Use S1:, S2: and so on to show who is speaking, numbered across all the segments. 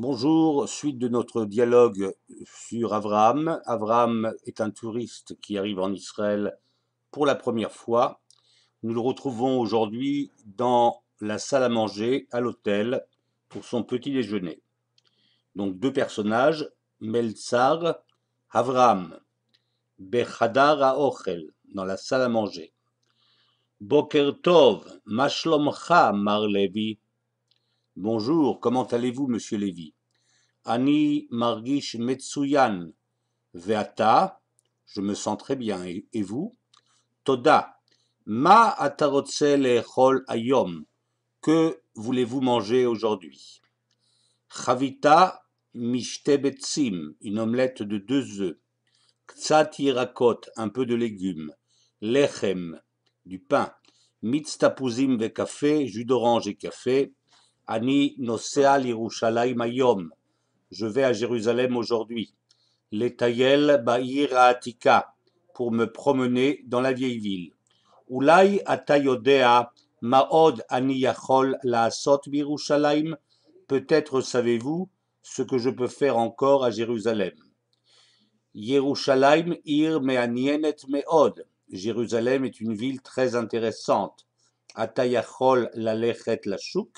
S1: Bonjour, suite de notre dialogue sur Avram. Avram est un touriste qui arrive en Israël pour la première fois. Nous le retrouvons aujourd'hui dans la salle à manger à l'hôtel pour son petit déjeuner. Donc deux personnages, Melzar, Avram, Bechadar Ochel, dans la salle à manger. Boker Tov, Mashlomcha Marlevi, Bonjour, comment allez-vous, monsieur Lévy Ani Margish Metsuyan. Veata, je me sens très bien, et, vous Toda. Ma atarotse e Chol ayom. Que voulez-vous manger aujourd'hui Chavita mishtebetsim, une omelette de deux œufs. Ktsat irakot, un peu de légumes. Lechem, du pain. Mitztapuzim ve café, jus d'orange et café. Ani nosea l'Irushalayim ayom. Je vais à Jérusalem aujourd'hui. Letayel ba'ir atika Pour me promener dans la vieille ville. Ulay atayodea maod ani yachol la'asot birushalayim. Peut-être savez-vous ce que je peux faire encore à Jérusalem. ir me'anienet me'od. Jérusalem est une ville très intéressante. Atayachol la lechet la chouk.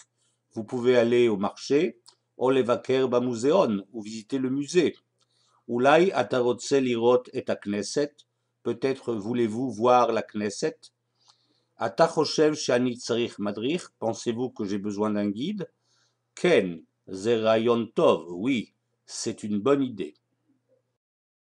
S1: Vous pouvez aller au marché, ou Bamuseon, ou visiter le musée. Oulai Atarotzel Irot et à Knesset, peut-être voulez-vous voir la Knesset. Atachoshev shani madrich, pensez-vous que j'ai besoin d'un guide? Ken, Zerayontov. oui, c'est une bonne idée.